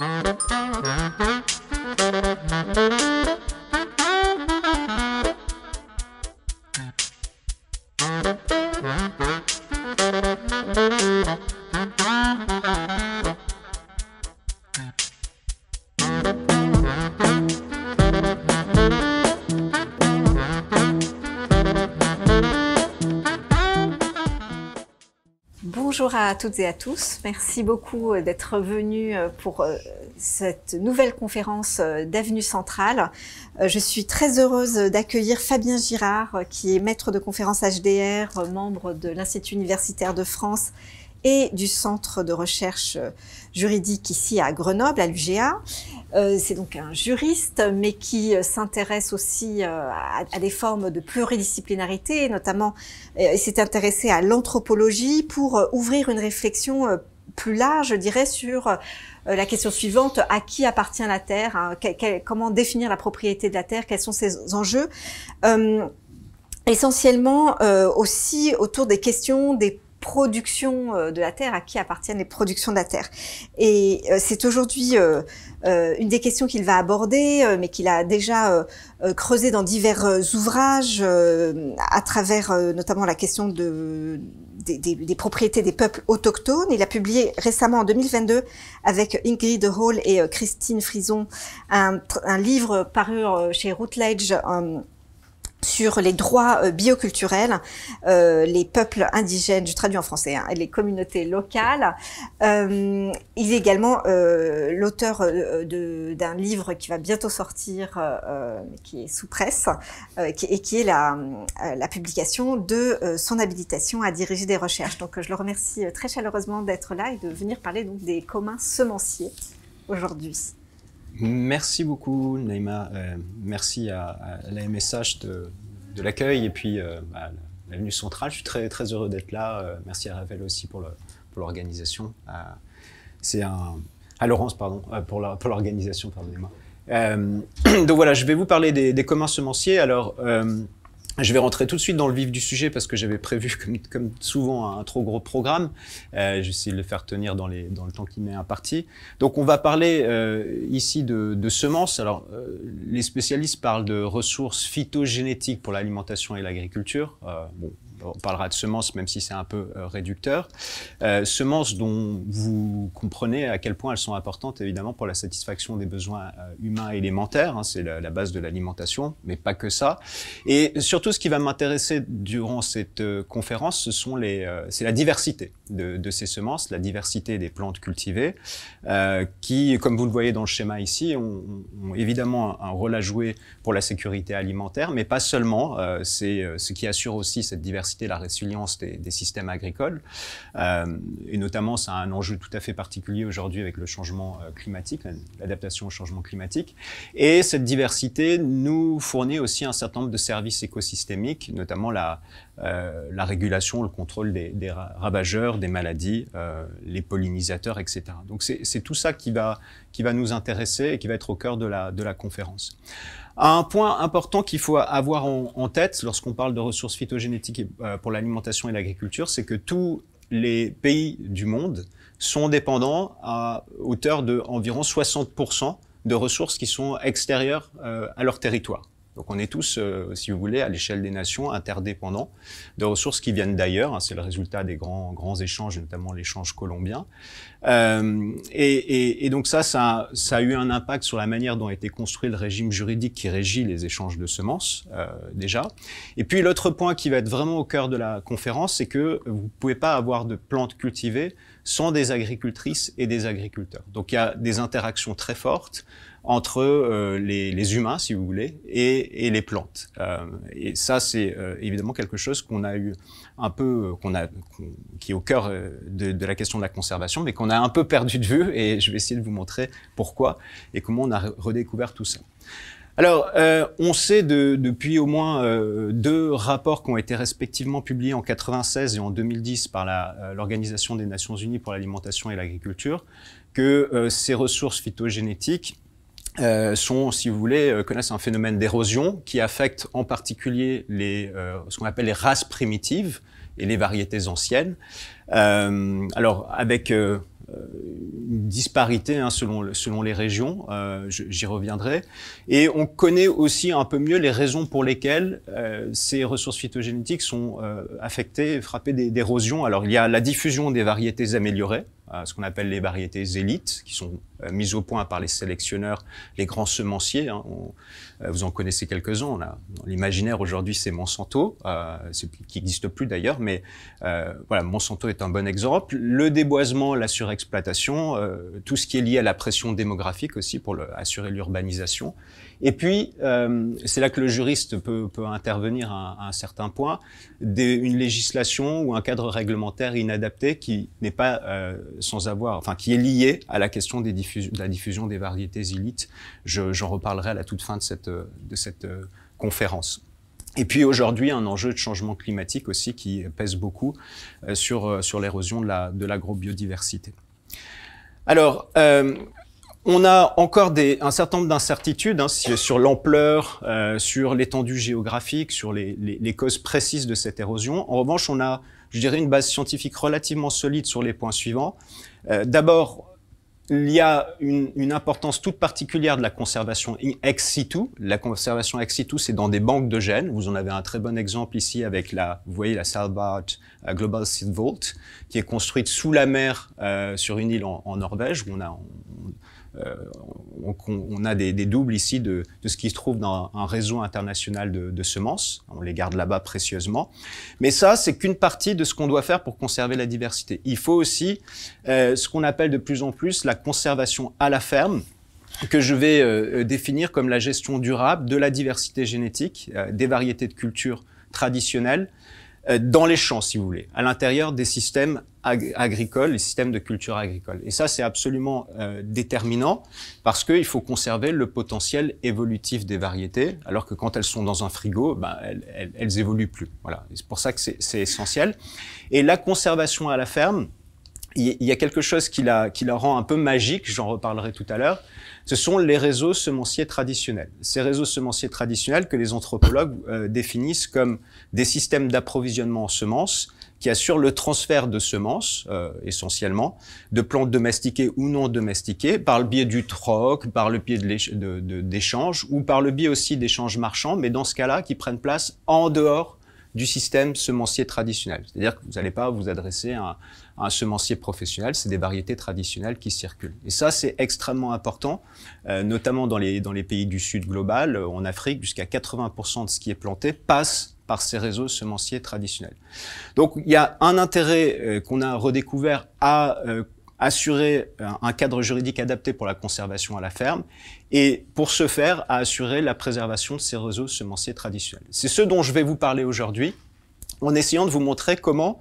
Thank you. à toutes et à tous. Merci beaucoup euh, d'être venus euh, pour euh, cette nouvelle conférence d'Avenue Centrale. Je suis très heureuse d'accueillir Fabien Girard, qui est maître de conférence HDR, membre de l'Institut universitaire de France et du centre de recherche euh, juridique ici à Grenoble, à l'UGA. Euh, c'est donc un juriste, mais qui euh, s'intéresse aussi à, des formes de pluridisciplinarité, notamment s'est intéressé à l'anthropologie pour ouvrir une réflexion plus large, je dirais, sur la question suivante, à qui appartient la Terre hein, Comment définir la propriété de la Terre Quels sont ses enjeux Essentiellement aussi autour des questions des production euh, de la terre, à qui appartiennent les productions de la terre. Et euh, c'est aujourd'hui euh, une des questions qu'il va aborder, mais qu'il a déjà creusé dans divers ouvrages, à travers notamment la question des, propriétés des peuples autochtones. Il a publié récemment en 2022 avec Ingrid Hall et Christine Frison un, livre paru chez Routledge sur les droits euh, bioculturels, euh, les peuples indigènes, je traduis en français, hein, et les communautés locales. Euh, il est également l'auteur d'un livre qui va bientôt sortir, qui est sous presse, et qui est la, publication de son habilitation à diriger des recherches. Donc je le remercie très chaleureusement d'être là et de venir parler donc des communs semenciers aujourd'hui. Merci beaucoup, Naïma. Euh, merci à, l'AMSH de, l'accueil et puis à euh, bah, la centrale. Je suis très, très heureux d'être là. Euh, merci à Ravel aussi pour l'organisation. C'est un. À Laurence, pardon, pour l'organisation, pardonnez-moi. donc voilà, je vais vous parler des, des communs semenciers. Alors. Je vais rentrer tout de suite dans le vif du sujet parce que j'avais prévu, comme, comme, souvent, un trop gros programme. Euh, J'essaie de le faire tenir dans, les, dans le temps qui m'est imparti. Donc, on va parler euh, ici de, de, semences. Alors, euh, les spécialistes parlent de ressources phytogénétiques pour l'alimentation et l'agriculture. Euh, bon, euh, on parlera de semences, même si c'est un peu euh, réducteur. Euh, semences dont vous comprenez à quel point elles sont importantes, évidemment, pour la satisfaction des besoins humains élémentaires. Hein, c'est la, base de l'alimentation, mais pas que ça. Et surtout, ce qui va m'intéresser durant cette conférence, ce sont les, c'est la diversité de, ces semences, la diversité des plantes cultivées, qui, comme vous le voyez dans le schéma ici, ont, évidemment un rôle à jouer pour la sécurité alimentaire, mais pas seulement. c'est ce qui assure aussi cette diversité la résilience des, systèmes agricoles. Euh, et notamment, c'est un enjeu tout à fait particulier aujourd'hui avec le changement euh, climatique, l'adaptation au changement climatique. Et cette diversité nous fournit aussi un certain nombre de services écosystémiques, notamment la, euh, la régulation, le contrôle des, ravageurs, des maladies, euh, les pollinisateurs, etc. Donc c'est tout ça qui va, qui va nous intéresser et qui va être au cœur de la, conférence. Un point important qu'il faut avoir en, tête lorsqu'on parle de ressources phytogénétiques euh, pour l'alimentation et l'agriculture, c'est que tous les pays du monde sont dépendants à hauteur de 60% de ressources qui sont extérieures à leur territoire. Donc on est tous, euh, si vous voulez, à l'échelle des nations, interdépendants de ressources qui viennent d'ailleurs. Hein, c'est le résultat des grands, grands échanges, notamment l'échange colombien. Euh, et, donc ça, ça, a eu un impact sur la manière dont a été construit le régime juridique qui régit les échanges de semences, euh, déjà. Et puis l'autre point qui va être vraiment au cœur de la conférence, c'est que vous ne pouvez pas avoir de plantes cultivées sans des agricultrices et des agriculteurs. Donc il y a des interactions très fortes entre euh, les, les, humains, si vous voulez, et, et les plantes. Euh, et ça, c'est euh, évidemment quelque chose qu'on a eu un peu, euh, qu'on a, qui est au cœur euh, de, de, la question de la conservation, mais qu'on a un peu perdu de vue. Et je vais essayer de vous montrer pourquoi et comment on a redécouvert tout ça. Alors, on sait de, depuis au moins deux rapports qui ont été respectivement publiés en 96 et en 2010 par l'Organisation des Nations Unies pour l'alimentation et l'agriculture que ces ressources phytogénétiques euh, sont, si vous voulez, euh, connaissent un phénomène d'érosion qui affecte en particulier les, euh, ce qu'on appelle les races primitives et les variétés anciennes. alors, avec une disparité hein, selon, selon les régions, j'y reviendrai. Et on connaît aussi un peu mieux les raisons pour lesquelles ces ressources phytogénétiques sont affectées, frappées d'érosion. Alors, il y a la diffusion des variétés améliorées, euh, ce qu'on appelle les variétés élites, qui sont euh, mises au point par les sélectionneurs, les grands semenciers. Hein, euh, vous en connaissez quelques-uns. l'imaginaire aujourd'hui, c'est Monsanto, euh, qui n'existe plus d'ailleurs, mais euh, voilà, Monsanto est un bon exemple. Le déboisement, la surexploitation, tout ce qui est lié à la pression démographique aussi pour le, assurer l'urbanisation. Et puis, c'est là que le juriste peut, intervenir à, un certain point, une législation ou un cadre réglementaire inadapté qui n'est pas sans avoir, enfin qui est lié à la question des de la diffusion des variétés élites. J'en reparlerai à la toute fin de cette euh, de cette euh, conférence. Et puis aujourd'hui, un enjeu de changement climatique aussi qui pèse beaucoup euh, sur, sur l'érosion de l'agrobiodiversité. Alors, on a encore des, un certain nombre d'incertitudes hein, sur l'ampleur, sur l'étendue géographique, sur les, causes précises de cette érosion. En revanche, on a, je dirais, une base scientifique relativement solide sur les points suivants. D'abord, il y a une, importance toute particulière de la conservation ex situ. La conservation ex situ, c'est dans des banques de gènes. Vous en avez un très bon exemple ici avec la, vous voyez, la Salbart euh, Global Seed Vault, qui est construite sous la mer euh, sur une île en, Norvège, où on a, euh, on, a des, doubles ici de, ce qui se trouve dans un réseau international de, semences. On les garde là-bas précieusement. Mais ça, c'est qu'une partie de ce qu'on doit faire pour conserver la diversité. Il faut aussi euh, ce qu'on appelle de plus en plus la conservation à la ferme que je vais euh, définir comme la gestion durable de la diversité génétique, des variétés de cultures traditionnelles, euh, dans les champs, si vous voulez, à l'intérieur des systèmes agricoles, les systèmes de culture agricole. Et ça, c'est absolument euh, déterminant parce qu'il faut conserver le potentiel évolutif des variétés, alors que quand elles sont dans un frigo, ben, elles, elles, elles évoluent plus. Voilà, c'est pour ça que c'est essentiel. Et la conservation à la ferme, il y a quelque chose qui la, rend un peu magique, j'en reparlerai tout à l'heure, ce sont les réseaux semenciers traditionnels. Ces réseaux semenciers traditionnels que les anthropologues euh, définissent comme des systèmes d'approvisionnement en semences qui assurent le transfert de semences, euh, essentiellement, de plantes domestiquées ou non domestiquées, par le biais du troc, par le biais d'échanges, ou par le biais aussi d'échanges marchands, mais dans ce cas-là, qui prennent place en dehors du système semencier traditionnel. C'est-à-dire que vous n'allez pas vous adresser à un un semencier professionnel, c'est des variétés traditionnelles qui circulent. Et ça, c'est extrêmement important, euh, notamment dans les, pays du Sud global, euh, en Afrique, jusqu'à 80% de ce qui est planté passe par ces réseaux semenciers traditionnels. Donc il y a un intérêt euh, qu'on a redécouvert à assurer un cadre juridique adapté pour la conservation à la ferme et pour ce faire à assurer la préservation de ces réseaux semenciers traditionnels. C'est ce dont je vais vous parler aujourd'hui en essayant de vous montrer comment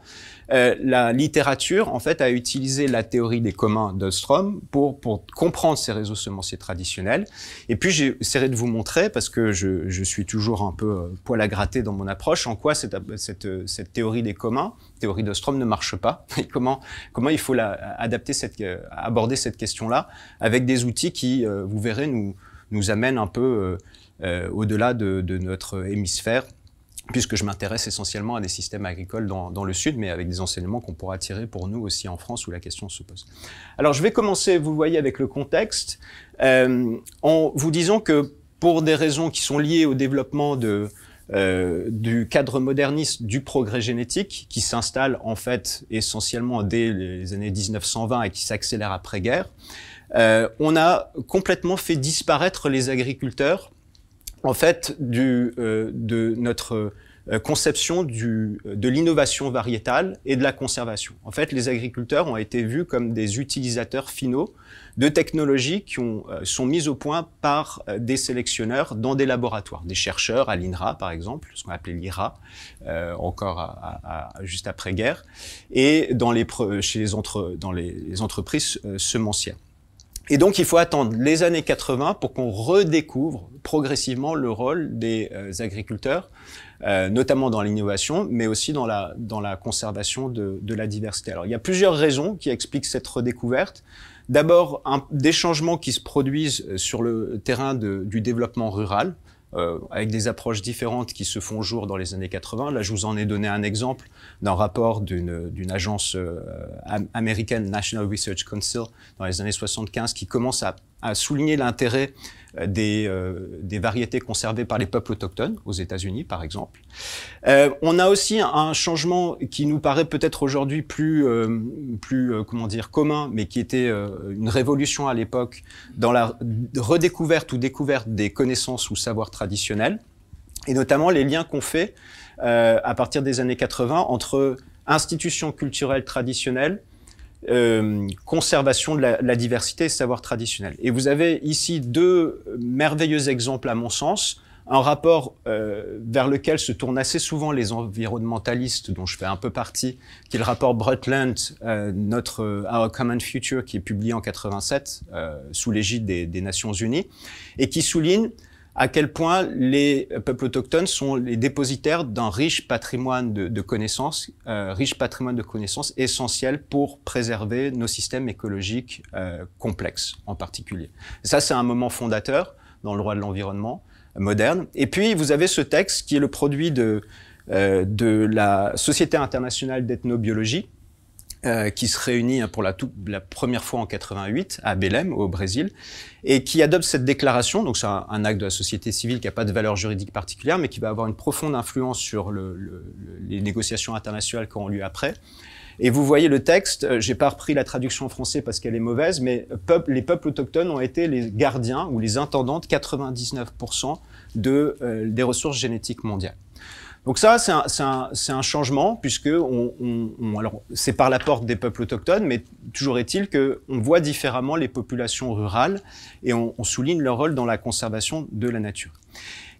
euh, la littérature en fait a utilisé la théorie des communs d'Ostrom pour, comprendre ces réseaux semenciers traditionnels. Et puis j'essaierai de vous montrer, parce que je, suis toujours un peu euh, poil à gratter dans mon approche, en quoi cette, cette, théorie des communs, théorie d'Ostrom, ne marche pas, et comment, il faut la, adapter cette, euh, aborder cette question-là avec des outils qui, vous verrez, nous, amènent un peu au-delà de, notre hémisphère puisque je m'intéresse essentiellement à des systèmes agricoles dans, dans, le Sud, mais avec des enseignements qu'on pourra tirer pour nous aussi en France, où la question se pose. Alors je vais commencer, vous voyez, avec le contexte, euh, en vous disant que pour des raisons qui sont liées au développement de, euh, du cadre moderniste du progrès génétique qui s'installe en fait essentiellement dès les années 1920 et qui s'accélère après-guerre, euh, on a complètement fait disparaître les agriculteurs en fait euh, de notre euh, conception du, euh, de l'innovation variétale et de la conservation. En fait, les agriculteurs ont été vus comme des utilisateurs finaux de technologies qui ont, sont mises au point par des sélectionneurs dans des laboratoires, des chercheurs à l'INRA par exemple, ce qu'on appelait l'IRA, encore juste après-guerre, et dans les, chez les, dans les, entreprises semencières. Et donc, il faut attendre les années 80 pour qu'on redécouvre progressivement le rôle des euh, agriculteurs, euh, notamment dans l'innovation, mais aussi dans la, dans la conservation de, de, la diversité. Alors, il y a plusieurs raisons qui expliquent cette redécouverte. D'abord, des changements qui se produisent euh, sur le terrain du développement rural. Euh, avec des approches différentes qui se font jour dans les années 80. Là, je vous en ai donné un exemple d'un rapport d'une agence euh, américaine, National Research Council, dans les années 75, qui commence à, à souligner l'intérêt euh, euh, des, variétés conservées par les peuples autochtones, aux États-Unis par exemple. Euh, on a aussi un changement qui nous paraît peut-être aujourd'hui plus, plus comment dire, commun, mais qui était une révolution à l'époque dans la redécouverte ou découverte des connaissances ou savoirs traditionnels, et notamment les liens qu'on fait à partir des années 80 entre institutions culturelles traditionnelles, euh, conservation de la, diversité et savoir traditionnel. Et vous avez ici deux merveilleux exemples, à mon sens, un rapport euh, vers lequel se tournent assez souvent les environnementalistes, dont je fais un peu partie, qui est le rapport Brundtland, euh, notre Our Common Future, qui est publié en 87 sous l'égide des, Nations Unies, et qui souligne à quel point les peuples autochtones sont les dépositaires d'un riche patrimoine de, connaissances, euh, riche patrimoine de connaissances essentiel pour préserver nos systèmes écologiques euh, complexes en particulier. ça, c'est un moment fondateur dans le droit de l'environnement moderne. Et puis, vous avez ce texte qui est le produit de euh, la Société internationale d'ethnobiologie, euh, qui se réunit hein, pour la, toute, la première fois en 88 à Belém, au Brésil, et qui adopte cette déclaration. Donc c'est un, acte de la société civile qui n'a pas de valeur juridique particulière, mais qui va avoir une profonde influence sur les négociations internationales qui auront lieu après. Et vous voyez le texte, euh, j'ai pas repris la traduction en français parce qu'elle est mauvaise, mais euh, peuple, les peuples autochtones ont été les gardiens ou les intendants de 99% de, des ressources génétiques mondiales. Donc ça, c'est un, un, un, changement, puisque on, on, alors c'est par la porte des peuples autochtones, mais toujours est-il qu'on voit différemment les populations rurales et on, on, souligne leur rôle dans la conservation de la nature.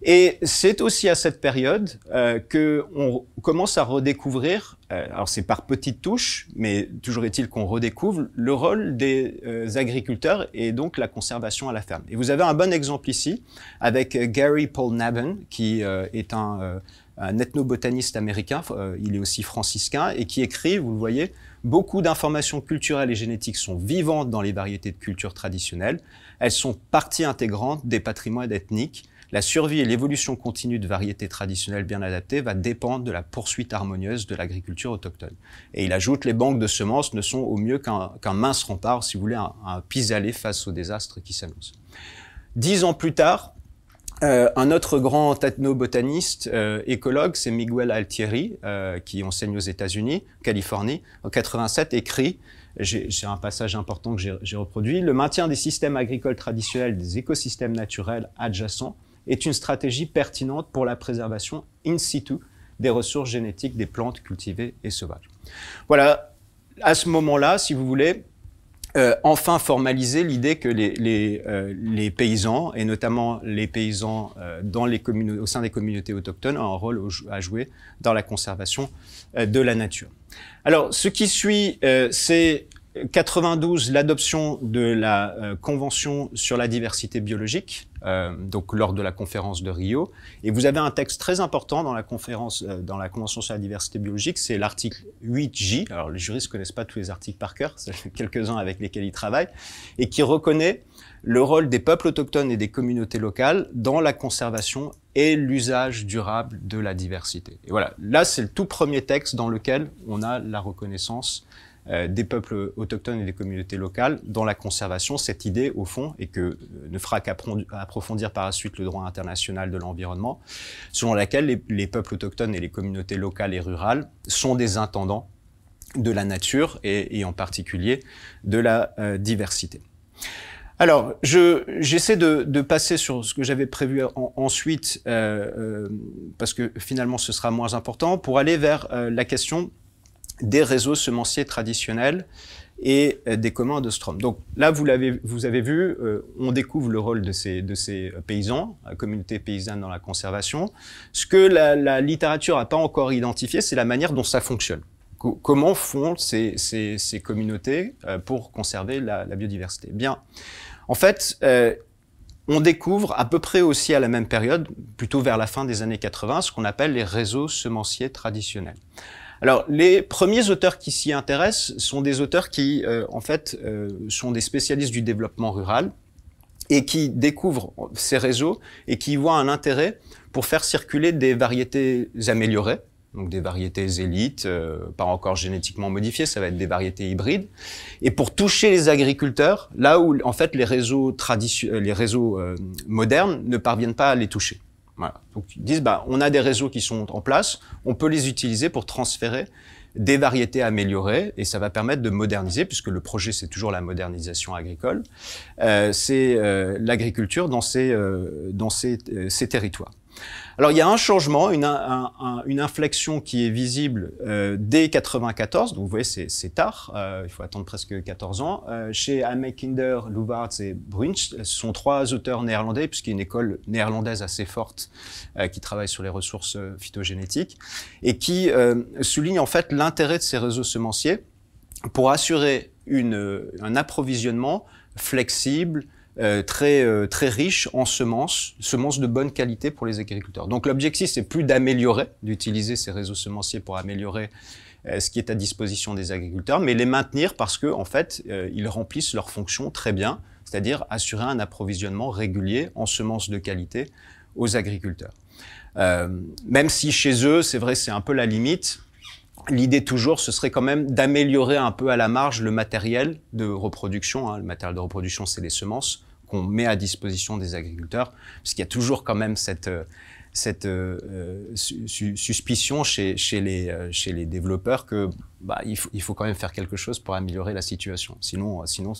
Et c'est aussi à cette période euh, que on commence à redécouvrir, euh, alors c'est par petites touches, mais toujours est-il qu'on redécouvre le rôle des euh, agriculteurs et donc la conservation à la ferme. Et vous avez un bon exemple ici avec Gary Paul Nabhan, qui euh, est un un ethnobotaniste américain, euh, il est aussi franciscain, et qui écrit, vous le voyez, beaucoup d'informations culturelles et génétiques sont vivantes dans les variétés de cultures traditionnelles, elles sont partie intégrante des patrimoines ethniques, la survie et l'évolution continue de variétés traditionnelles bien adaptées va dépendre de la poursuite harmonieuse de l'agriculture autochtone. Et il ajoute, les banques de semences ne sont au mieux qu'un mince rempart, si vous voulez, un, un pis-aller face au désastre qui s'annonce. Dix ans plus tard, euh, un autre grand ethnobotaniste, euh, écologue, c'est Miguel Altieri, euh, qui enseigne aux États-Unis, Californie, en 87, écrit, j'ai un passage important que j'ai reproduit, le maintien des systèmes agricoles traditionnels, des écosystèmes naturels adjacents, est une stratégie pertinente pour la préservation in situ des ressources génétiques des plantes cultivées et sauvages. Voilà, à ce moment-là, si vous voulez, euh, enfin formaliser l'idée que euh, les, paysans, et notamment les paysans euh, dans les au sein des communautés autochtones, ont un rôle à jouer dans la conservation de la nature. Alors, ce qui suit, c'est 92, l'adoption de la Convention sur la diversité biologique, euh, donc lors de la conférence de Rio. Et vous avez un texte très important dans la conférence, euh, dans la Convention sur la diversité biologique, c'est l'article 8J. Alors les juristes connaissent pas tous les articles par cœur, c'est quelques-uns avec lesquels ils travaillent, et qui reconnaît le rôle des peuples autochtones et des communautés locales dans la conservation et l'usage durable de la diversité. Et voilà, là c'est le tout premier texte dans lequel on a la reconnaissance euh, des peuples autochtones et des communautés locales dans la conservation. Cette idée, au fond, et que euh, ne fera qu'approfondir par la suite le droit international de l'environnement, selon laquelle les, peuples autochtones et les communautés locales et rurales sont des intendants de la nature et, en particulier de la euh, diversité. Alors, j'essaie de, de, passer sur ce que j'avais prévu ensuite, parce que finalement ce sera moins important, pour aller vers la question des réseaux semenciers traditionnels et euh, des communs de Strom. Donc là, vous, avez, vous avez vu, euh, on découvre le rôle de ces, euh, paysans, la communauté paysanne dans la conservation. Ce que la, littérature n'a pas encore identifié, c'est la manière dont ça fonctionne. comment font ces, communautés pour conserver la, biodiversité eh Bien, en fait, on découvre à peu près aussi à la même période, plutôt vers la fin des années 80, ce qu'on appelle les réseaux semenciers traditionnels. Alors, les premiers auteurs qui s'y intéressent sont des auteurs qui, euh, en fait, euh, sont des spécialistes du développement rural et qui découvrent ces réseaux et qui voient un intérêt pour faire circuler des variétés améliorées, donc des variétés élites, euh, pas encore génétiquement modifiées, ça va être des variétés hybrides, et pour toucher les agriculteurs là où en fait les réseaux les réseaux modernes ne parviennent pas à les toucher. Donc ils disent, bah, on a des réseaux qui sont en place, on peut les utiliser pour transférer des variétés améliorées et ça va permettre de moderniser, puisque le projet c'est toujours la modernisation agricole, euh, c'est euh, l'agriculture dans, euh, dans ces territoires. Alors il y a un changement, une, inflexion qui est visible euh, dès 94, donc vous voyez c'est tard, euh, il faut attendre presque 14 ans. Euh, chez chez Kinder, Lubarts et Brunch, ce sont trois auteurs néerlandais, puisqu'il y a une école néerlandaise assez forte qui travaille sur les ressources phytogénétiques, et qui souligne en fait l'intérêt de ces réseaux semenciers pour assurer un approvisionnement flexible, euh, très, euh, très riche en semences, semences de bonne qualité pour les agriculteurs. Donc l'objectif, c'est plus d'améliorer, d'utiliser ces réseaux semenciers pour améliorer euh, ce qui est à disposition des agriculteurs, mais les maintenir parce qu'en fait, ils remplissent leur fonction très bien, c'est-à-dire assurer un approvisionnement régulier en semences de qualité aux agriculteurs. même si chez eux, c'est vrai, c'est un peu la limite, L'idée toujours, ce serait quand même d'améliorer un peu à la marge le matériel de reproduction. Hein. Le matériel de reproduction, c'est les semences qu'on met à disposition des agriculteurs, parce qu'il y a toujours quand même cette, euh, cette euh, euh, suspicion chez, les, chez les développeurs que bah, il, faut, quand même faire quelque chose pour améliorer la situation. Sinon, sinon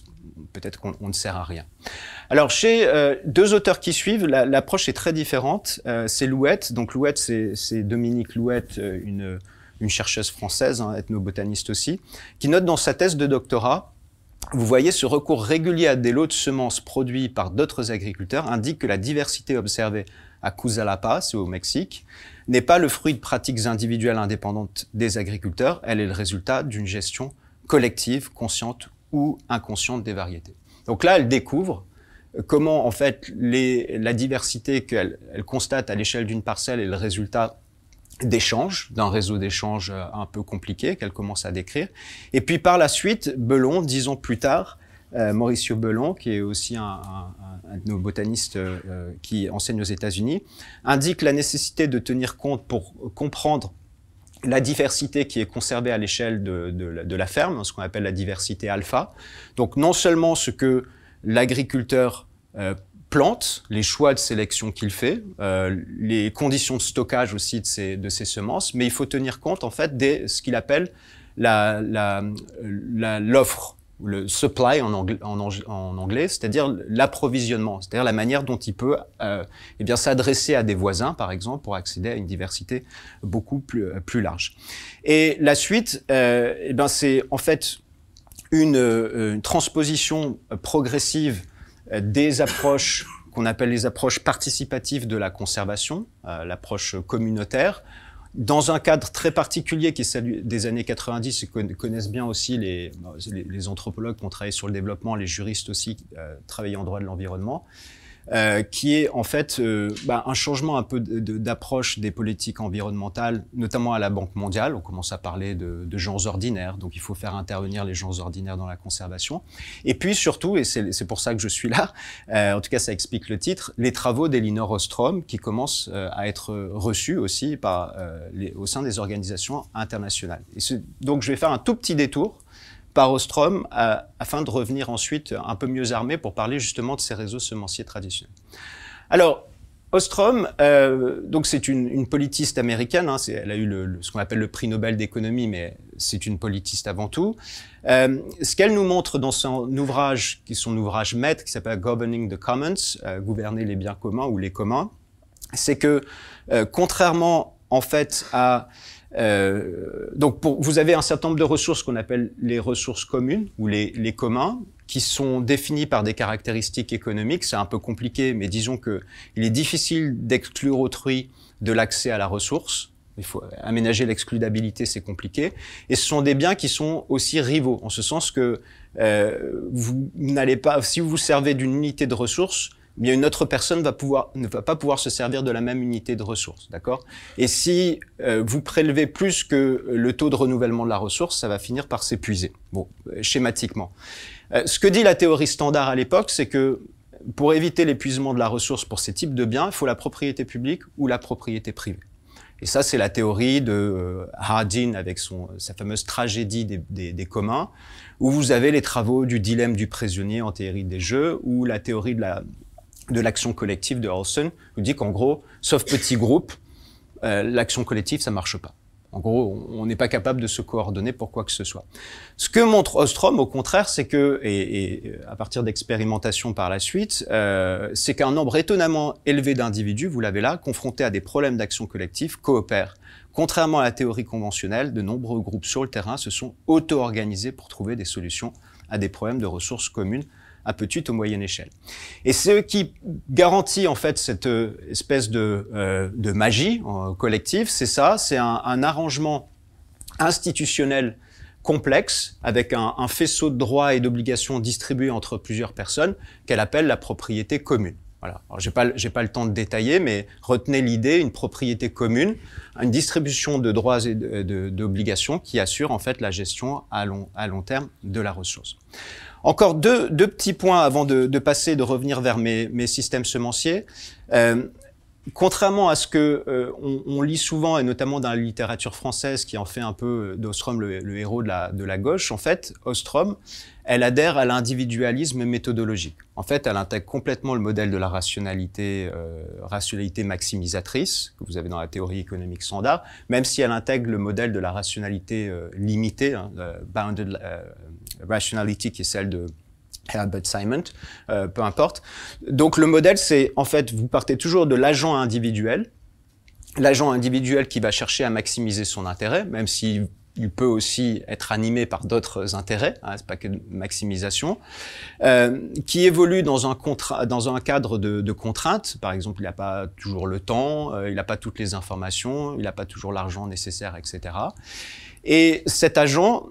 peut-être qu'on ne sert à rien. Alors, chez deux auteurs qui suivent, l'approche est très différente. c'est Louette. Donc, Louette, c'est Dominique Louette, une une chercheuse française, hein, ethnobotaniste aussi, qui note dans sa thèse de doctorat vous voyez, ce recours régulier à des lots de semences produits par d'autres agriculteurs indique que la diversité observée à Cusalapa, au Mexique, n'est pas le fruit de pratiques individuelles indépendantes des agriculteurs, elle est le résultat d'une gestion collective, consciente ou inconsciente des variétés. Donc là, elle découvre euh, comment en fait la diversité qu'elle constate à l'échelle d'une parcelle est le résultat d'échanges, d'un réseau d'échanges euh, un peu compliqué qu'elle commence à décrire. Et puis par la suite, Belon, disons plus tard, euh, Mauricio Belon, qui est aussi un, de nos botanistes euh, qui enseigne aux États-Unis, indique la nécessité de tenir compte pour comprendre la diversité qui est conservée à l'échelle de, la ferme, ce qu'on appelle la diversité alpha. Donc non seulement ce que l'agriculteur euh, plantes, les choix de sélection qu'il fait, euh, les conditions de stockage aussi de ces, de ces semences, mais il faut tenir compte en fait de ce qu'il appelle l'offre, le supply en anglais, en, anglais c'est-à-dire l'approvisionnement, c'est-à-dire la manière dont il peut euh, eh s'adresser à des voisins, par exemple, pour accéder à une diversité beaucoup plus, euh, plus large. Et la suite, eh c'est en fait une transposition progressive euh, des approches qu'on appelle les approches participatives de la conservation, euh, l'approche communautaire, dans un cadre très particulier qui est celui des années 90, et connaissent bien aussi les, anthropologues qui ont travaillé sur le développement, les juristes aussi euh, travaillant en droit de l'environnement, euh, qui est en fait euh, bah, un changement un peu d'approche des politiques environnementales, notamment à la Banque mondiale. On commence à parler de, gens ordinaires, donc il faut faire intervenir les gens ordinaires dans la conservation. Et puis surtout, et c'est pour ça que je suis là, euh, en tout cas ça explique le titre, les travaux d'Elinor Ostrom qui commencent à être reçus aussi par, au sein des organisations internationales. donc je vais faire un tout petit détour par Ostrom euh, afin de revenir ensuite un peu mieux armé pour parler justement de ces réseaux semenciers traditionnels. Alors, Ostrom, euh, donc c'est une, politiste américaine. Hein, elle a eu ce qu'on appelle le prix Nobel d'économie, mais c'est une politiste avant tout. Euh, ce qu'elle nous montre dans son ouvrage, qui est son ouvrage maître, qui s'appelle Governing the Commons, gouverner les biens communs ou les communs, c'est que contrairement en fait à euh, donc, vous avez un certain nombre de ressources qu'on appelle les ressources communes ou les, communs, qui sont définies par des caractéristiques économiques. C'est un peu compliqué, mais disons que il est difficile d'exclure autrui de l'accès à la ressource. Il faut aménager l'excludabilité, c'est compliqué. Et ce sont des biens qui sont aussi rivaux, en ce sens que euh, vous n'allez pas, si vous vous servez d'une unité de ressources, une autre personne va pouvoir, ne va pas pouvoir se servir de la même unité de ressources, d'accord Et si euh, vous prélevez plus que le taux de renouvellement de la ressource, ça va finir par s'épuiser, bon, euh, schématiquement. Euh, ce que dit la théorie standard à l'époque, c'est que pour éviter l'épuisement de la ressource pour ces types de biens, il faut la propriété publique ou la propriété privée. Et ça, c'est la théorie de Hardin avec sa fameuse tragédie des, des, communs, où vous avez les travaux du dilemme du prisonnier en théorie des jeux, ou la théorie de la, de l'action collective de Olson qui dit qu'en gros, sauf petits groupes, euh, l'action collective, ça marche pas. En gros, on n'est pas capable de se coordonner pour quoi que ce soit. Ce que montre Ostrom, au contraire, c'est que, et, euh, à partir d'expérimentations par la suite, euh, c'est qu'un nombre étonnamment élevé d'individus, vous l'avez là, confrontés à des problèmes d'action collective, coopèrent. Contrairement à la théorie conventionnelle, de nombreux groupes sur le terrain se sont auto-organisés pour trouver des solutions à des problèmes de ressources communes à petite ou moyenne échelle. Et ce qui garantit en fait cette euh, espèce de, euh, de magie euh, collective, c'est ça, c'est un, arrangement institutionnel complexe, avec un faisceau de droits et d'obligations distribués entre plusieurs personnes, qu'elle appelle la propriété commune. Voilà. n'ai j'ai pas, j'ai pas le temps de détailler, mais retenez l'idée, une propriété commune, une distribution de droits et d'obligations qui assure, en fait, la gestion à long, à long terme de la ressource. Encore deux, petits points avant de, passer, de revenir vers mes, systèmes semenciers. Euh, contrairement à ce que euh, on, lit souvent, et notamment dans la littérature française qui en fait un peu euh, d'Ostrom le, héros de la, de la, gauche, en fait, Ostrom, elle adhère à l'individualisme méthodologique. En fait, elle intègre complètement le modèle de la rationalité, euh, rationalité maximisatrice que vous avez dans la théorie économique standard, même si elle intègre le modèle de la rationalité limitée, hein, bounded rationality, qui est celle de Herbert Simon, euh, peu importe. Donc le modèle, c'est en fait, vous partez toujours de l'agent individuel, l'agent individuel qui va chercher à maximiser son intérêt, même s'il il peut aussi être animé par d'autres intérêts, hein, c'est pas que de maximisation, euh, qui évolue dans un, dans un cadre de, de contraintes. Par exemple, il n'a pas toujours le temps, euh, il n'a pas toutes les informations, il n'a pas toujours l'argent nécessaire, etc. Et cet agent,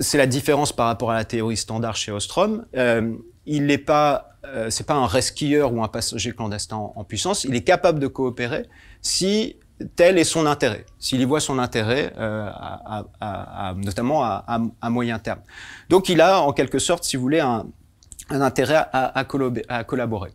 c'est la différence par rapport à la théorie standard chez Ostrom. Euh, il n'est pas, euh, c'est pas un resquilleur ou un passager clandestin en, puissance. Il est capable de coopérer si tel est son intérêt, s'il y voit son intérêt, euh, notamment à, moyen terme. Donc il a en quelque sorte, si vous voulez, un, un intérêt à, à, collaborer,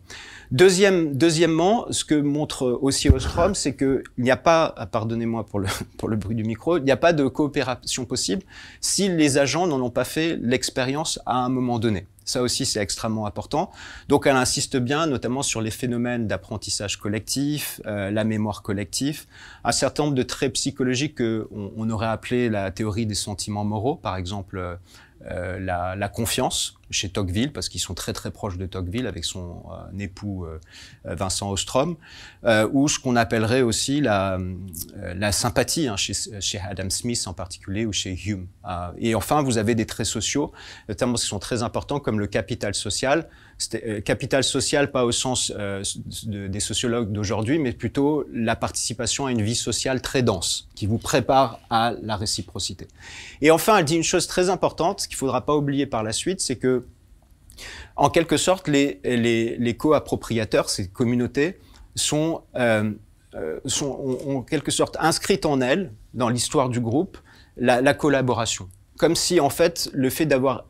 deuxièmement, ce que montre aussi Ostrom, c'est qu'il n'y a pas, ah, pardonnez-moi pour le, pour le bruit du micro, il n'y a pas de coopération possible si les agents n'en ont pas fait l'expérience à un moment donné. Ça aussi, c'est extrêmement important. Donc, elle insiste bien, notamment sur les phénomènes d'apprentissage collectif, euh, la mémoire collective, un certain nombre de traits psychologiques qu'on on aurait appelé la théorie des sentiments moraux, par exemple euh, euh, la, confiance chez Tocqueville, parce qu'ils sont très très proches de Tocqueville avec son euh, époux euh, Vincent Ostrom, ou ce qu'on appellerait aussi la, sympathie hein, chez, Adam Smith en particulier ou chez Hume. Ah, et enfin, vous avez des traits sociaux, notamment qui sont très importants, comme le capital social. Euh, capital social, pas au sens euh, des sociologues d'aujourd'hui, mais plutôt la participation à une vie sociale très dense, qui vous prépare à la réciprocité. Et enfin, elle dit une chose très importante qu'il ne faudra pas oublier par la suite, c'est que, en quelque sorte, les, les, co-appropriateurs, ces communautés, sont, euh, euh, sont ont, en quelque sorte inscrites en elles, dans l'histoire du groupe, la, la, collaboration. Comme si, en fait, le fait d'avoir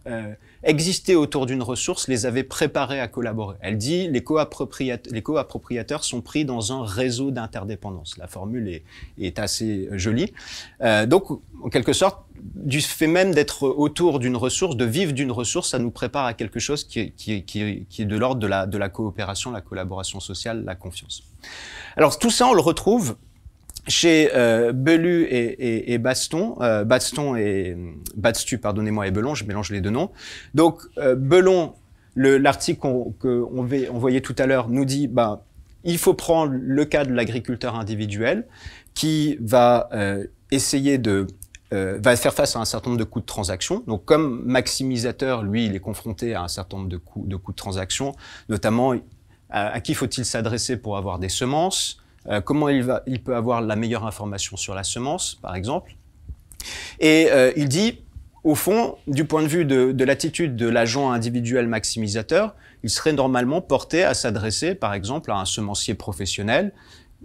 « Exister autour d'une ressource les avait préparés à collaborer. Elle dit les co-appropriateurs sont pris dans un réseau d'interdépendance. La formule est, assez jolie. Euh, donc, en quelque sorte, du fait même d'être autour d'une ressource, de vivre d'une ressource, ça nous prépare à quelque chose qui est, de l'ordre de la coopération, la collaboration sociale, la confiance. Alors tout ça, on le retrouve chez euh, Belu et, et, Baston, euh, Baston et pardonnez-moi, et Belon, je mélange les deux noms. Donc euh, Belon, l'article qu'on on, voyait tout à l'heure nous dit, bah, il faut prendre le cas de l'agriculteur individuel qui va euh, essayer de euh, va faire face à un certain nombre de coûts de transaction. Donc, comme maximisateur, lui, il est confronté à un certain nombre de coûts de, coûts de transaction, notamment à qui faut-il s'adresser pour avoir des semences, euh, comment il, peut avoir la meilleure information sur la semence, par exemple. Et euh, il dit, au fond, du point de vue de, de l'attitude de l'agent individuel maximisateur, il serait normalement porté à s'adresser, par exemple, à un semencier professionnel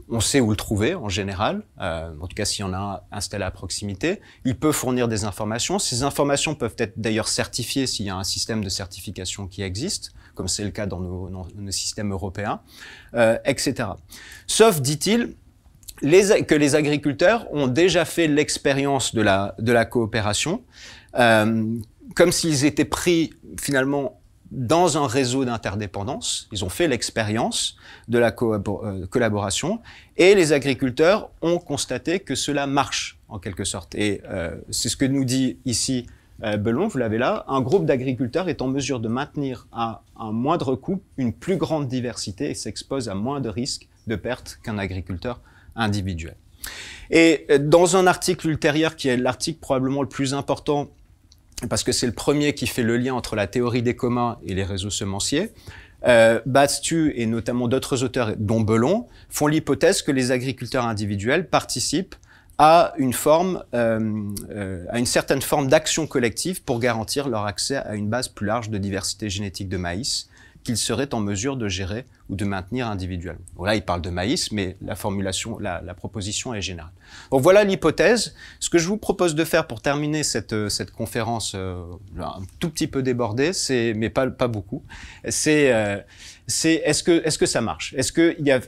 on sait où le trouver en général, euh, en tout cas s'il y en a installé à proximité. Il peut fournir des informations. Ces informations peuvent être d'ailleurs certifiées s'il y a un système de certification qui existe, comme c'est le cas dans nos, systèmes européens, euh, etc. Sauf, dit-il, que les agriculteurs ont déjà fait l'expérience de la, coopération, euh, comme s'ils étaient pris finalement dans un réseau d'interdépendance. Ils ont fait l'expérience de la euh, collaboration et les agriculteurs ont constaté que cela marche en quelque sorte. Et euh, c'est ce que nous dit ici euh, Belon, vous l'avez là, un groupe d'agriculteurs est en mesure de maintenir à un moindre coût une plus grande diversité et s'expose à moins de risques de perte qu'un agriculteur individuel. Et dans un article ultérieur, qui est l'article probablement le plus important parce que c'est le premier qui fait le lien entre la théorie des communs et les réseaux semenciers, euh, Bastu et notamment d'autres auteurs, dont Belon, font l'hypothèse que les agriculteurs individuels participent à une forme, euh, euh, à une certaine forme d'action collective pour garantir leur accès à une base plus large de diversité génétique de maïs qu'il serait en mesure de gérer ou de maintenir individuellement. Voilà, là, il parle de maïs, mais la formulation, la, proposition est générale. Donc voilà l'hypothèse. Ce que je vous propose de faire pour terminer cette, euh, cette conférence euh, un tout petit peu débordée, c'est, mais pas, pas beaucoup, c'est euh, c'est est-ce que, est -ce que ça marche Est-ce qu'il y a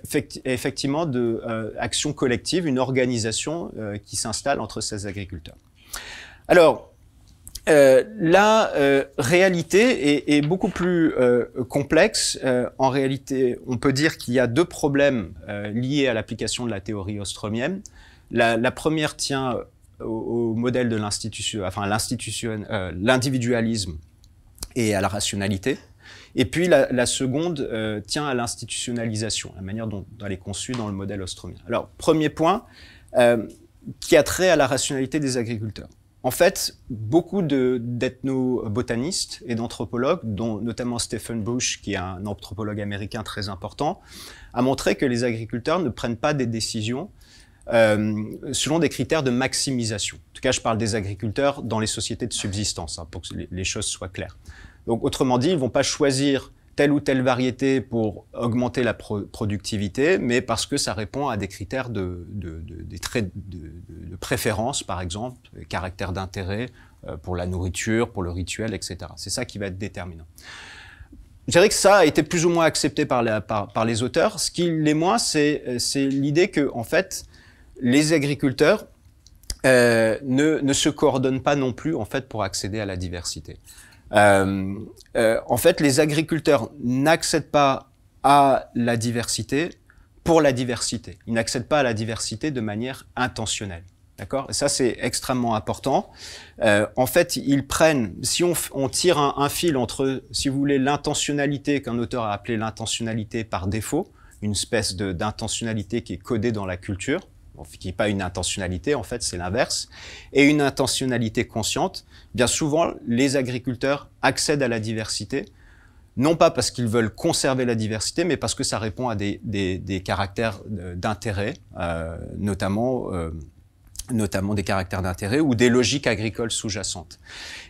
effectivement de collective, une organisation qui s'installe entre ces agriculteurs Alors, euh, la euh, réalité est, beaucoup plus euh, complexe. en réalité, on peut dire qu'il y a deux problèmes liés à l'application de la théorie ostromienne. La, première tient au, modèle de l'institution, enfin l'institution, l'individualisme et à la rationalité. Et puis la, seconde tient à l'institutionnalisation, la manière dont, elle est conçue dans le modèle ostromien. Alors, premier point qui a trait à la rationalité des agriculteurs. En fait, beaucoup d'ethnobotanistes botanistes et d'anthropologues, dont notamment Stephen Bush, qui est un anthropologue américain très important, a montré que les agriculteurs ne prennent pas des décisions euh, selon des critères de maximisation. En tout cas, je parle des agriculteurs dans les sociétés de subsistance, hein, pour que les choses soient claires. Donc, autrement dit, ils ne vont pas choisir telle ou telle variété pour augmenter la productivité, mais parce que ça répond à des critères de, des traits de, préférence, par exemple, caractère d'intérêt euh, pour la nourriture, pour le rituel, etc. C'est ça qui va être déterminant. Je dirais que ça a été plus ou moins accepté par, par, les auteurs. Ce qui l'est moins, c'est euh, l'idée que, en fait, les agriculteurs euh, ne, ne, se coordonnent pas non plus, en fait, pour accéder à la diversité. Euh, euh, en fait, les agriculteurs n'accèdent pas à la diversité pour la diversité. Ils n'accèdent pas à la diversité de manière intentionnelle. D'accord Ça, c'est extrêmement important. Euh, en fait, ils prennent, si on, tire un, un, fil entre, si vous voulez, l'intentionnalité qu'un auteur a appelé l'intentionnalité par défaut, une espèce d'intentionnalité qui est codée dans la culture, qui n'est pas une intentionnalité, en fait, c'est l'inverse. Et une intentionnalité consciente, bien souvent, les agriculteurs accèdent à la diversité, non pas parce qu'ils veulent conserver la diversité, mais parce que ça répond à des, caractères euh, d'intérêt, euh, notamment, euh, notamment des caractères d'intérêt ou des logiques agricoles sous-jacentes.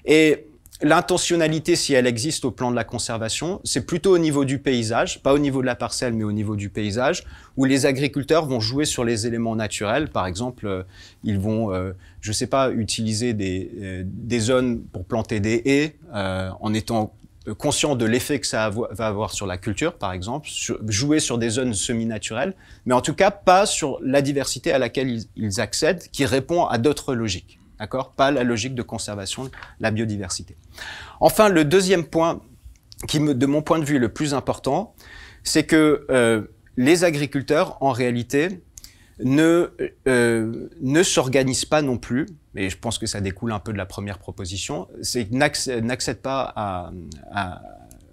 Et L'intentionnalité, si elle existe au plan de la conservation, c'est plutôt au niveau du paysage, pas au niveau de la parcelle, mais au niveau du paysage, où les agriculteurs vont jouer sur les éléments naturels. Par exemple, euh, ils vont, euh, je ne sais pas, utiliser euh, des, zones pour planter des haies en étant conscient de l'effet que ça va avoir sur la culture, par exemple, jouer sur des zones semi-naturelles, mais en tout cas pas sur la diversité à laquelle ils accèdent, qui répond à d'autres logiques. Pas la logique de conservation de la biodiversité. Enfin, le deuxième point qui, me, de mon point de vue, le plus important, c'est que euh, les agriculteurs, en réalité, ne, euh, ne s'organisent pas non plus, et je pense que ça découle un peu de la première proposition, c'est n'accèdent pas à,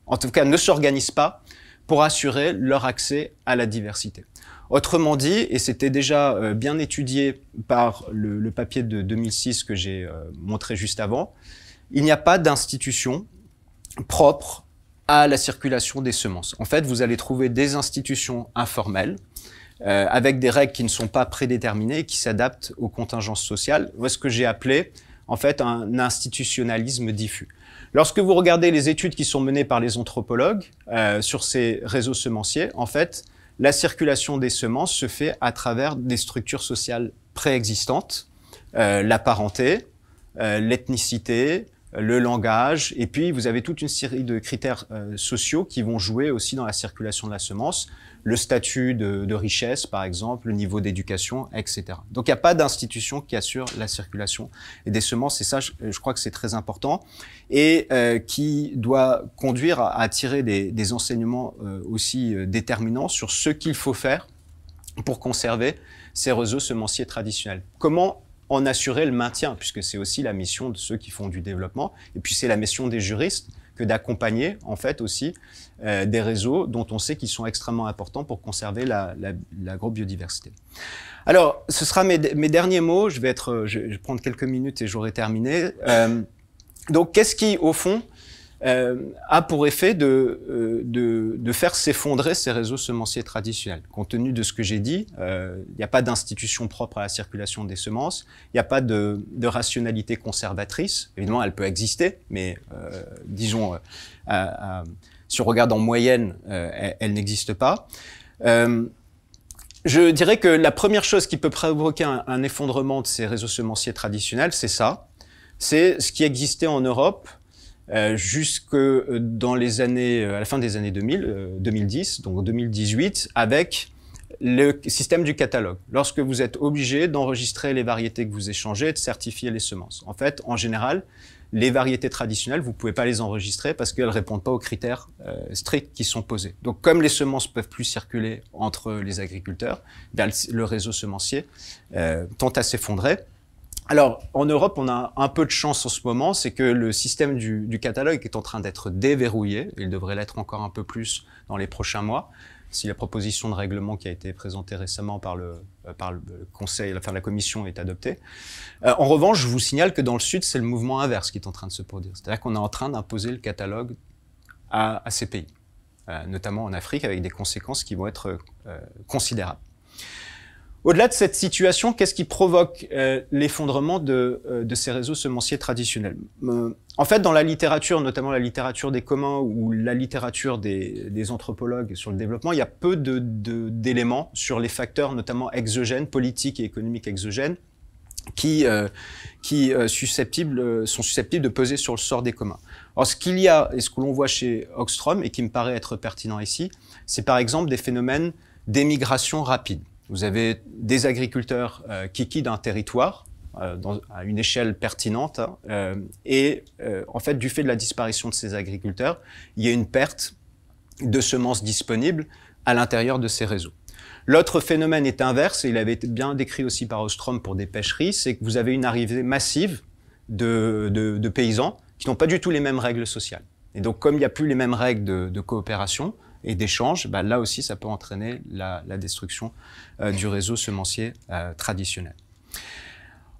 en tout cas, ne s'organisent pas pour assurer leur accès à la diversité. Autrement dit, et c'était déjà euh, bien étudié par le, papier de 2006 que j'ai euh, montré juste avant, il n'y a pas d'institution propre à la circulation des semences. En fait, vous allez trouver des institutions informelles euh, avec des règles qui ne sont pas prédéterminées et qui s'adaptent aux contingences sociales, ce que j'ai appelé en fait un institutionnalisme diffus. Lorsque vous regardez les études qui sont menées par les anthropologues euh, sur ces réseaux semenciers, en fait, la circulation des semences se fait à travers des structures sociales préexistantes, euh, la parenté, euh, l'ethnicité, le langage, et puis vous avez toute une série de critères sociaux qui vont jouer aussi dans la circulation de la semence le statut de, richesse, par exemple, le niveau d'éducation, etc. Donc il n'y a pas d'institution qui assure la circulation et des semences, et ça, je, crois que c'est très important, et euh, qui doit conduire à, attirer tirer des, enseignements euh, aussi euh, déterminants sur ce qu'il faut faire pour conserver ces réseaux semenciers traditionnels. Comment en assurer le maintien, puisque c'est aussi la mission de ceux qui font du développement, et puis c'est la mission des juristes que d'accompagner en fait aussi euh, des réseaux dont on sait qu'ils sont extrêmement importants pour conserver la, la, biodiversité. Alors, ce sera mes, derniers mots. Euh, je vais prendre quelques minutes et j'aurai terminé. Euh, donc, qu'est-ce qui, au fond, euh, a pour effet de, euh, de, faire s'effondrer ces réseaux semenciers traditionnels. Compte tenu de ce que j'ai dit, il euh, n'y a pas d'institution propre à la circulation des semences, il n'y a pas de, rationalité conservatrice. Évidemment, elle peut exister, mais disons, si on regarde en moyenne, elle, n'existe pas. je dirais que la première chose qui peut provoquer un effondrement de ces réseaux semenciers traditionnels, c'est ça, c'est ce qui existait en Europe euh, jusque euh, dans les années, euh, à la fin des années 2000, 2010, donc 2018, avec le système du catalogue. Lorsque vous êtes obligé d'enregistrer les variétés que vous échangez et de certifier les semences. En fait, en général, les variétés traditionnelles, vous ne pouvez pas les enregistrer parce qu'elles ne répondent pas aux critères stricts qui sont posés. Donc, comme les semences peuvent plus circuler entre les agriculteurs, ben, le réseau semencier tend à s'effondrer. Alors, en Europe, on a un peu de chance en ce moment, c'est que le système du, catalogue est en train d'être déverrouillé. Il devrait l'être encore un peu plus dans les prochains mois. Si la proposition de règlement qui a été présentée récemment par le, euh, par le Conseil, enfin la Commission, est adoptée. Euh, en revanche, je vous signale que dans le Sud, c'est le mouvement inverse qui est en train de se produire. C'est-à-dire qu'on est en train d'imposer le catalogue à, ces pays, euh, notamment en Afrique, avec des conséquences qui vont être considérables. Au-delà de cette situation, qu'est-ce qui provoque euh, l'effondrement euh, de, ces réseaux semenciers traditionnels euh, En fait, dans la littérature, notamment la littérature des communs ou la littérature des, anthropologues sur le développement, il y a peu d'éléments sur les facteurs, notamment exogènes, politiques et économiques exogènes, qui, sont susceptibles de peser sur le sort des communs. Or, ce qu'il y a et ce que l'on voit chez Oxstrom, et qui me paraît être pertinent ici, c'est par exemple des phénomènes d'émigration rapide. Vous avez des agriculteurs euh, qui quittent un territoire euh, à une échelle pertinente. Hein, euh, et en fait, du fait de la disparition de ces agriculteurs, il y a une perte de semences disponibles à l'intérieur de ces réseaux. L'autre phénomène est inverse, et il avait été bien décrit aussi par Ostrom pour des pêcheries, c'est que vous avez une arrivée massive de, paysans qui n'ont pas du tout les mêmes règles sociales. Et donc, comme il n'y a plus les mêmes règles de coopération, et d'échanges, bah, là aussi, ça peut entraîner la, destruction euh, du réseau semencier euh, traditionnel.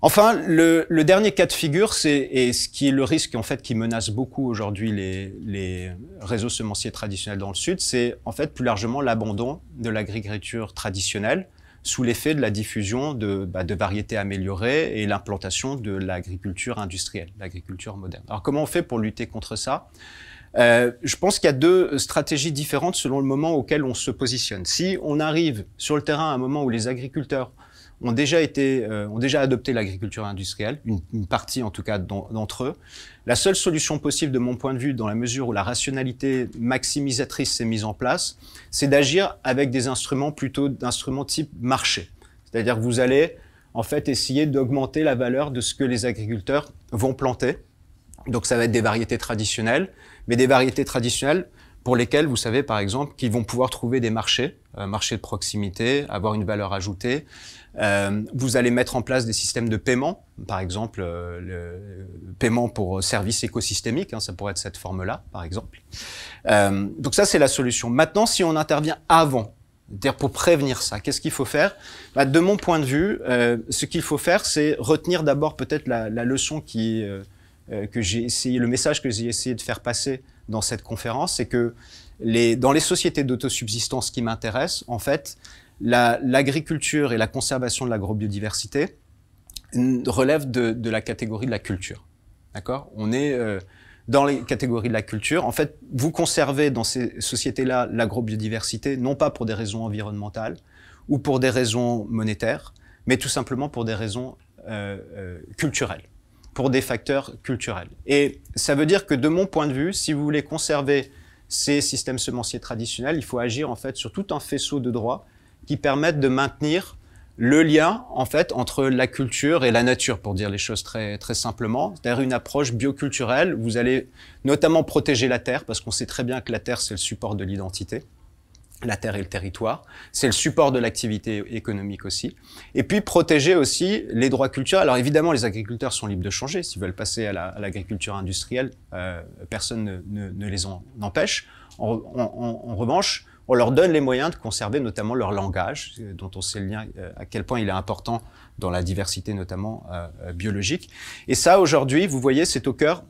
Enfin, le, dernier cas de figure, c'est ce qui est le risque en fait qui menace beaucoup aujourd'hui les, réseaux semenciers traditionnels dans le Sud, c'est en fait plus largement l'abandon de l'agriculture traditionnelle sous l'effet de la diffusion de bah, variétés améliorées et l'implantation de l'agriculture industrielle, l'agriculture moderne. Alors comment on fait pour lutter contre ça euh, je pense qu'il y a deux stratégies différentes selon le moment auquel on se positionne. Si on arrive sur le terrain à un moment où les agriculteurs ont déjà été, euh, ont déjà adopté l'agriculture industrielle, une, une, partie en tout cas d'entre eux. La seule solution possible de mon point de vue, dans la mesure où la rationalité maximisatrice s'est mise en place, c'est d'agir avec des instruments plutôt d'instruments type marché. C'est-à-dire que vous allez en fait essayer d'augmenter la valeur de ce que les agriculteurs vont planter. Donc ça va être des variétés traditionnelles mais des variétés traditionnelles pour lesquelles vous savez par exemple qu'ils vont pouvoir trouver des marchés, un euh, marchés de proximité, avoir une valeur ajoutée. Euh, vous allez mettre en place des systèmes de paiement, par exemple euh, le paiement pour services écosystémiques, hein, ça pourrait être cette forme-là par exemple. donc ça c'est la solution. Maintenant si on intervient avant, c'est-à-dire pour prévenir ça, qu'est-ce qu'il faut faire bah, De mon point de vue, ce qu'il faut faire c'est retenir d'abord peut-être la, la, leçon qui euh, que j'ai essayé, le message que j'ai essayé de faire passer dans cette conférence, c'est que dans les sociétés d'autosubsistance qui m'intéressent, en fait, l'agriculture et la conservation de l'agrobiodiversité relèvent de, la catégorie de la culture. D'accord On est euh, dans les catégories de la culture. En fait, vous conservez dans ces sociétés-là l'agrobiodiversité, non pas pour des raisons environnementales ou pour des raisons monétaires, mais tout simplement pour des raisons euh, culturelles pour des facteurs culturels. Et ça veut dire que de mon point de vue, si vous voulez conserver ces systèmes semenciers traditionnels, il faut agir en fait sur tout un faisceau de droits qui permettent de maintenir le lien en fait entre la culture et la nature, pour dire les choses très très simplement, c'est-à-dire une approche bioculturelle. Vous allez notamment protéger la terre parce qu'on sait très bien que la terre c'est le support de l'identité la terre et le territoire. C'est le support de l'activité économique aussi. Et puis protéger aussi les droits culturels. Alors évidemment, les agriculteurs sont libres de changer. S'ils veulent passer à l'agriculture industrielle, euh, personne ne, les en empêche. En, revanche, on leur donne les moyens de conserver notamment leur langage, euh, dont on sait le lien, euh, à quel point il est important dans la diversité notamment biologique. Et ça, aujourd'hui, vous voyez, c'est au cœur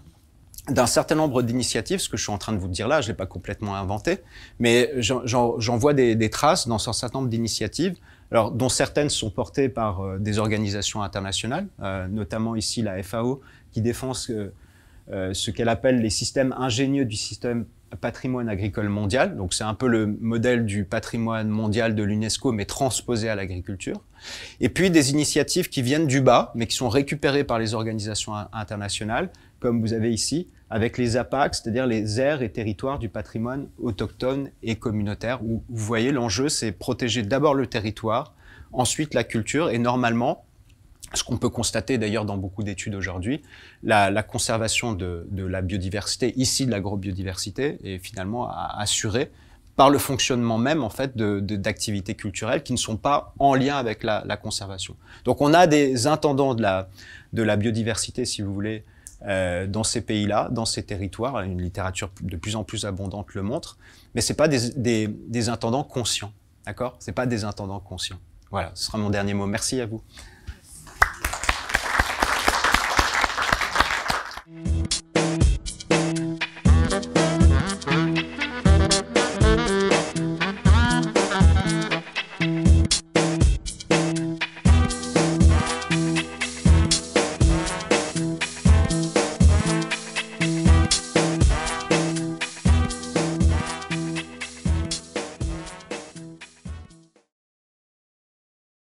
d'un certain nombre d'initiatives, ce que je suis en train de vous dire là, je ne l'ai pas complètement inventé, mais j'en vois des, traces dans un certain nombre d'initiatives, alors dont certaines sont portées par euh, des organisations internationales, euh, notamment ici la FAO, qui défend ce, euh, ce qu'elle appelle les systèmes ingénieux du système patrimoine agricole mondial. Donc c'est un peu le modèle du patrimoine mondial de l'UNESCO, mais transposé à l'agriculture. Et puis des initiatives qui viennent du bas, mais qui sont récupérées par les organisations internationales, comme vous avez ici, avec les APAC, c'est-à-dire les aires et territoires du patrimoine autochtone et communautaire, où vous voyez l'enjeu, c'est protéger d'abord le territoire, ensuite la culture, et normalement, ce qu'on peut constater d'ailleurs dans beaucoup d'études aujourd'hui, la, conservation de, la biodiversité, ici de l'agrobiodiversité, est finalement assurée par le fonctionnement même en fait d'activités culturelles qui ne sont pas en lien avec la, conservation. Donc on a des intendants de la biodiversité, si vous voulez, euh, dans ces pays-là, dans ces territoires. Une littérature de plus en plus abondante le montre. Mais ce pas des, intendants conscients. D'accord Ce pas des intendants conscients. Voilà, ce sera mon dernier mot. Merci à vous.